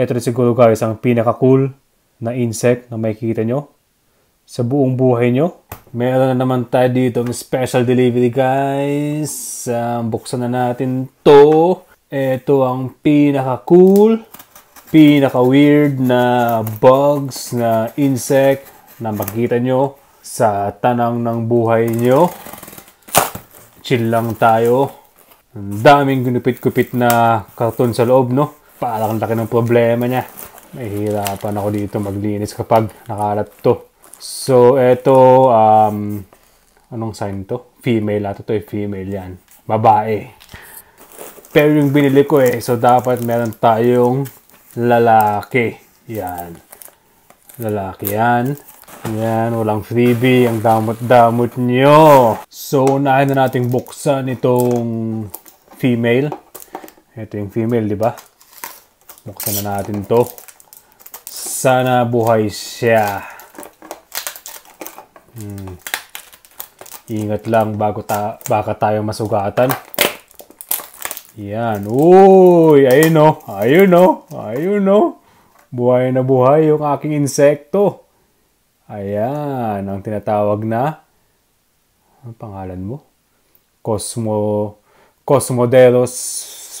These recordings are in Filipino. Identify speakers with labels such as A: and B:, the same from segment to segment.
A: Ito rin siguro guys ang pinaka-cool na insect na makikita nyo sa buong buhay nyo. Meron na naman tayo dito ng special delivery guys. Um, buksan na natin to. Ito ang pinaka-cool, pinaka-weird na bugs na insect na makikita nyo sa tanang ng buhay nyo. Chill lang tayo. Ang daming gunupit-kupit na karton sa loob, no? parang laki ng problema niya. Mahihirapan ako dito maglinis kapag nakalat to. So, eto, um, anong sign to? Female ata to, eh, female yan. Babae. Pero yung binili ko eh, so dapat meron tayong lalaki. Yan. Lalaki yan. Yan, walang freebie. Ang damot-damot nyo. So, unahin na nating buksan itong female. Ito yung female, di ba? Buksan na natin to. Sana buhay siya. Hmm. Ingat lang bago ta baka tayo masugatan. Yan. Uy! Ayun o. Oh. Ayun o. Oh. Ayun o. Oh. Buhay na buhay yung aking insekto. Ayan. Ang tinatawag na ang pangalan mo? Cosmo Cosmodelos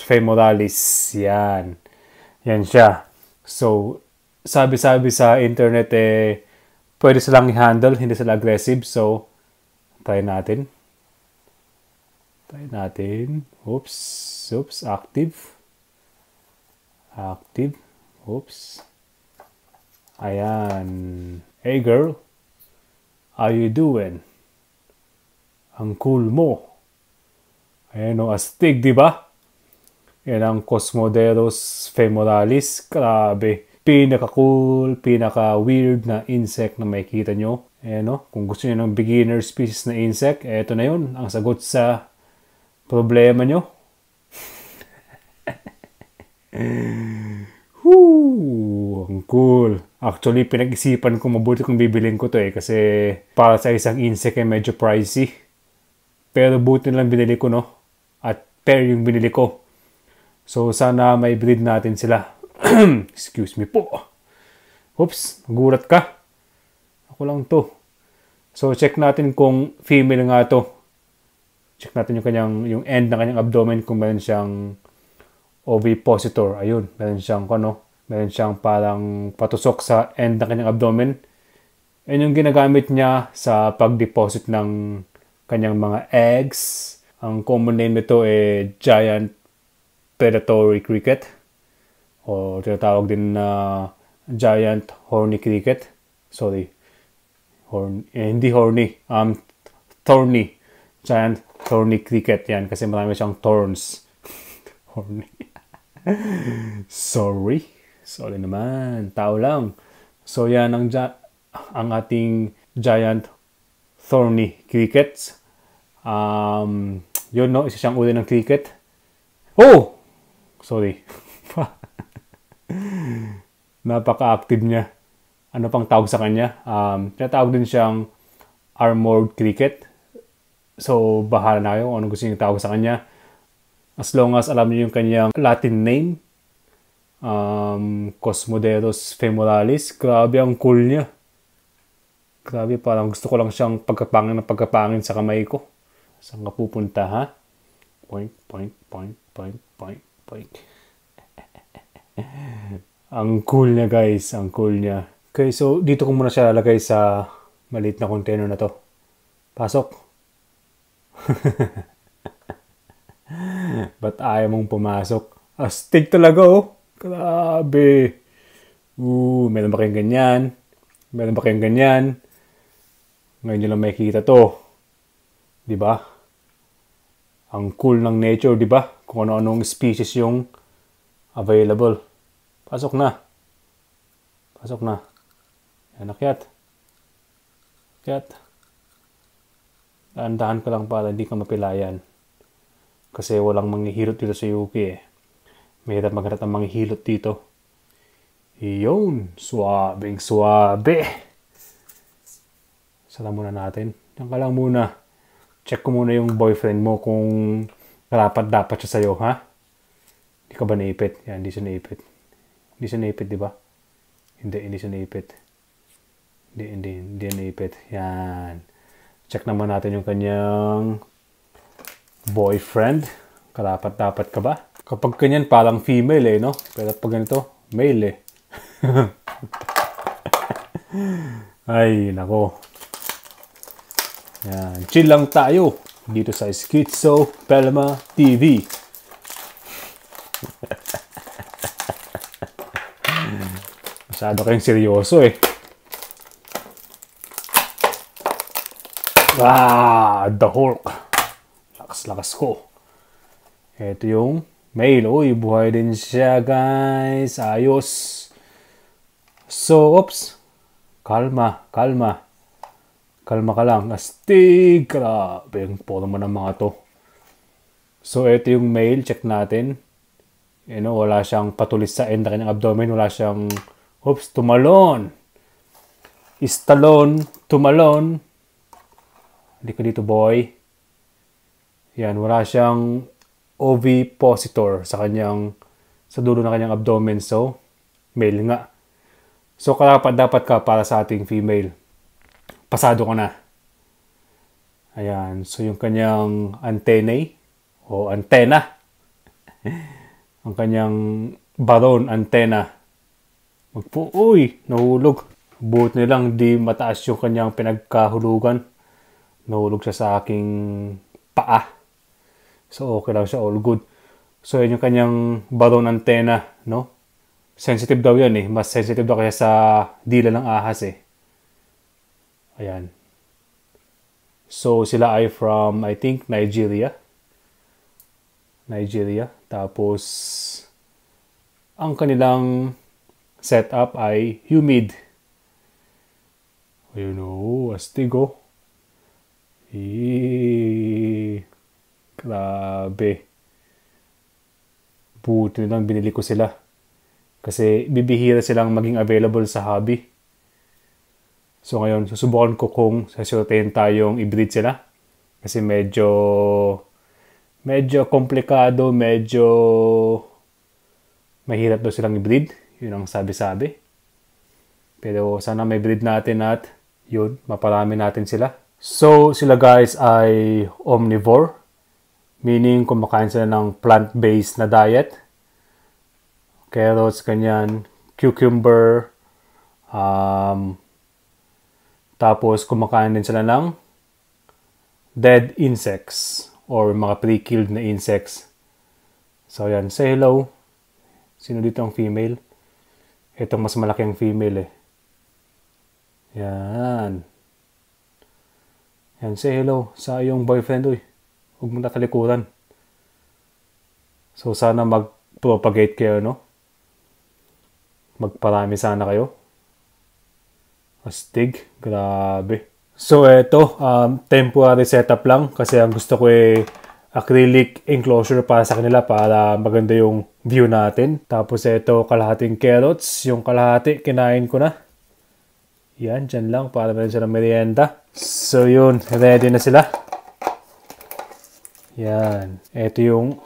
A: femoralis. Yan. Yan siya. So, sabi-sabi sa internet eh, pwede silang i-handle, hindi sila aggressive. So, try natin. Try natin. Oops. Oops. Active. Active. Oops. Ayan. Hey girl. How you doing? Ang cool mo. Ayan o, oh, astig, di ba? Yan ang Cosmoderos femoralis. Grabe. Pinaka-cool, pinaka-weird na insect na makikita nyo. Ayan no? Kung gusto niyo ng beginner species na insect, eto na yon Ang sagot sa problema nyo. Woo! Ang cool. Actually, pinag-isipan ko mabuti kung bibilin ko to eh kasi para sa isang insect ay medyo pricey. Pero buti na lang binili ko, no? At pair yung binili ko. So sana may breed natin sila. Excuse me po. Oops, gurat ka. Ako lang to. So check natin kung female nga to. Check natin yung kanyang yung end ng kanyang abdomen kung meron siyang ovipositor. Ayun, meron siyang ano, meron siyang parang patusok sa end ng kanyang abdomen. And yung ginagamit niya sa pag-deposit ng kanyang mga eggs. Ang common name nito ay eh, giant predatory cricket o tinatawag din na uh, giant horny cricket. Sorry. Horn, eh, hindi horny. Um, thorny. Giant thorny cricket yan kasi marami siyang thorns. horny. Sorry. Sorry naman. Tao lang. So yan ang, ang ating giant thorny crickets. Um, yun no, isa siyang uri ng cricket. Oh! sorry. Napaka-active niya. Ano pang tawag sa kanya? Um, tinatawag din siyang armored cricket. So, bahala na kayo kung ano gusto niyong tawag sa kanya. As long as alam niyo yung kanyang Latin name, um, Cosmoderos femoralis, grabe ang cool niya. Grabe, parang gusto ko lang siyang pagkapangin na pagkapangin sa kamay ko. Saan ka pupunta, ha? Point, point, point, point, point. Pike. ang cool niya guys, ang cool niya. Okay, so dito ko muna siya lalagay sa maliit na container na to. Pasok. Ba't ayaw mong pumasok? Astig ah, talaga oh. Grabe. Ooh, meron ba kayong ganyan? Meron ba kayong ganyan? Ngayon nyo lang makikita to. ba? Diba? ang cool ng nature, di ba? Kung ano-anong species yung available. Pasok na. Pasok na. Yan, akyat. Akyat. Dahan-dahan ka lang para hindi ka mapilayan. Kasi walang manghihilot dito sa UK eh. Mahirap maghanap ng manghihilot dito. Yun. Suwabing suwabe. Sala muna natin. Diyan ka lang muna check ko muna yung boyfriend mo kung karapat dapat siya sa'yo, ha? Hindi ka ba naipit? Yan, hindi siya naipit. Hindi siya naipit, di ba? Hindi, hindi siya naipit. Hindi, hindi, hindi naipit. Yan. Check naman natin yung kanyang boyfriend. Karapat dapat ka ba? Kapag kanyan, parang female eh, no? Pero pag ganito, male eh. Ay, nako. Yan. Chill lang tayo dito sa Schizo Pelma TV. Masyado kayong seryoso eh. Ah, The Hulk. Lakas-lakas ko. Ito yung mail. Uy, buhay din siya guys. Ayos. So, oops. Kalma, kalma. Kalma ka lang. Astig! Grabe. Ang po naman ng mga to. So, ito yung male. Check natin. You know, wala siyang patulis sa end na kanyang abdomen. Wala siyang, oops, tumalon. Istalon. Tumalon. Hindi ka dito, boy. Yan. Wala siyang ovipositor sa kanyang, sa dulo na kanyang abdomen. So, male nga. So, karapat dapat ka para sa ating female pasado ko na. Ayan, so yung kanyang antennae o antena, ang kanyang baron antena, magpo, uy, nahulog. Buot nilang di mataas yung kanyang pinagkahulugan. Nahulog siya sa aking paa. So okay lang siya, all good. So yun yung kanyang baron antena, no? Sensitive daw yan eh. Mas sensitive daw kaya sa dila ng ahas eh. Ayan. So, sila ay from, I think, Nigeria. Nigeria. Tapos, ang kanilang setup ay humid. Ayun o, oh, astig o. Eee, grabe. Buti nilang binili ko sila. Kasi bibihira silang maging available sa hobby. So ngayon, susubukan ko kung sasurtain tayong i-breed sila. Kasi medyo medyo komplikado, medyo mahirap daw silang i-breed. Yun ang sabi-sabi. Pero sana may breed natin at yun, maparami natin sila. So, sila guys ay omnivore. Meaning, kumakain sila ng plant-based na diet. Carrots, kanyan, cucumber, um, tapos kumakain din sila ng dead insects or mga pre-killed na insects. So yan, say hello. Sino dito ang female? Itong mas malaki ang female eh. Yan. Yan, say hello sa iyong boyfriend oy. Huwag mo natalikuran. So sana mag-propagate kayo, no? Magparami sana kayo. Astig. Grabe. So eto, um, temporary setup lang kasi ang gusto ko ay eh, acrylic enclosure para sa kanila para maganda yung view natin. Tapos eto, kalahating carrots. Yung kalahati, kinain ko na. Yan, dyan lang para meron silang merienda. So yun, ready na sila. Yan. Eto yung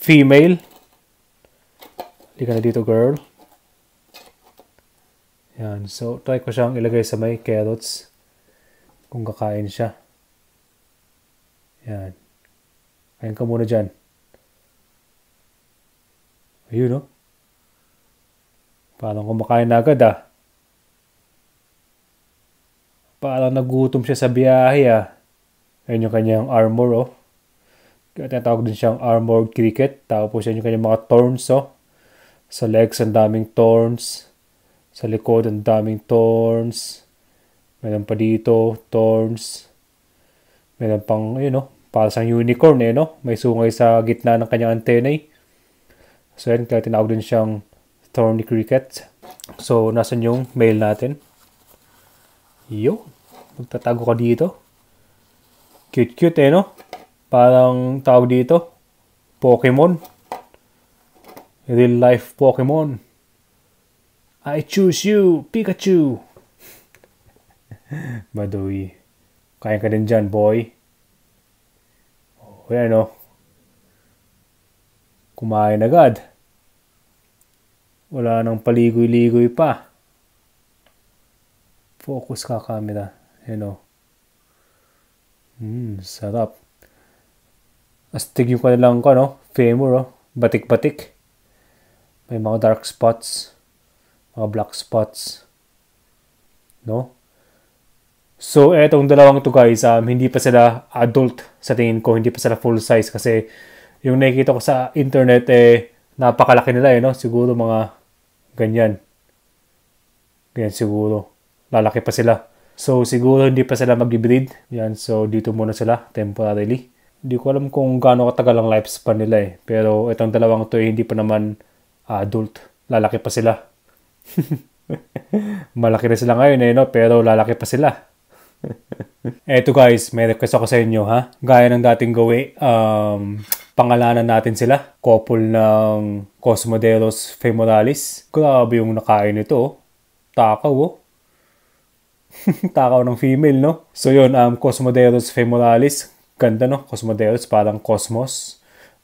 A: female. Halika na dito, girl. Yan. So, try ko siyang ilagay sa may carrots kung kakain siya. Yan. Kain ka muna dyan. Ayun, no? Oh. Parang kumakain na agad, ah. Parang nagutom siya sa biyahe, ah. Ayun yung kanyang armor, oh. Kaya tinatawag din siyang armored cricket. Tapos yan yung kanyang mga thorns, oh. Sa legs, ang daming thorns. Sa likod, ang daming thorns. Meron pa dito, thorns. Meron pang, ayun no, para sa unicorn eh, no? May sungay sa gitna ng kanyang antennae. So yan, kaya tinawag din siyang thorny cricket. So, nasan yung mail natin? Yo, magtatago ka dito. Cute-cute eh, no? Parang tawag dito, Pokemon. Real life Pokemon. I choose you, Pikachu! Badoy. Kaya ka din dyan, boy. O oh, yan, no? Oh. Kumain agad. Wala nang paligoy-ligoy pa. Focus ka, camera. You oh. know. Hmm, sarap. Astig yung kanilang ko, no? Femur, oh. Batik-batik. May mga dark spots mga black spots. No? So, etong dalawang to guys, um, hindi pa sila adult sa tingin ko, hindi pa sila full size kasi yung nakikita ko sa internet eh, napakalaki nila eh, no? Siguro mga ganyan. Ganyan siguro. Lalaki pa sila. So, siguro hindi pa sila mag-breed. Yan, so dito muna sila temporarily. Hindi ko alam kung gaano katagal ang lifespan nila eh. Pero itong dalawang to eh, hindi pa naman adult. Lalaki pa sila. Malaki na sila ngayon eh, no? pero lalaki pa sila. Eto guys, may request ako sa inyo ha. Gaya ng dating gawi, um, pangalanan natin sila. Couple ng Cosmodelos Femoralis. Grabe yung nakain nito. Oh. Takaw oh. Takaw ng female no? So yun, um, Cosmodelos Femoralis. Ganda no? Cosmodelos, parang cosmos.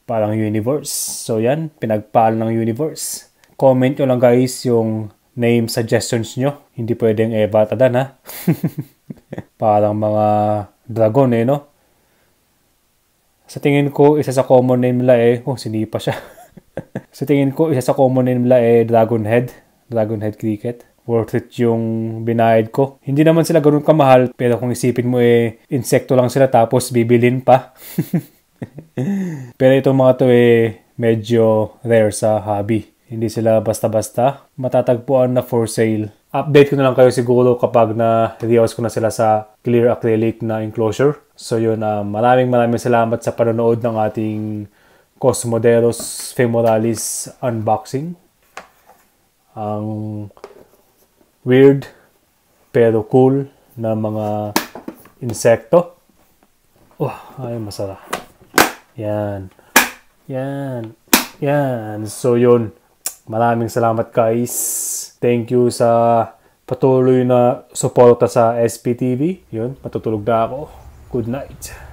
A: Parang universe. So yan, pinagpal ng universe. Comment nyo lang guys yung name suggestions nyo. Hindi pwedeng Eva eh, at Adan, ha? Parang mga dragon, eh, no? Sa tingin ko, isa sa common name nila eh, oh, sinipa siya. sa tingin ko, isa sa common name nila eh, dragon head. Dragon head cricket. Worth it yung binayad ko. Hindi naman sila ganun kamahal, pero kung isipin mo eh, insekto lang sila tapos bibilin pa. pero itong mga to eh, medyo rare sa hobby. Hindi sila basta-basta matatagpuan na for sale. Update ko na lang kayo siguro kapag na rehouse ko na sila sa clear acrylic na enclosure. So yun, uh, maraming maraming salamat sa panonood ng ating Cosmoderos Femoralis unboxing. Ang weird pero cool na mga insekto. Oh, ay masarap. Yan. Yan. Yan. So yun. Maraming salamat guys. Thank you sa patuloy na suporta sa SPTV. Yun, matutulog na ako. Good night.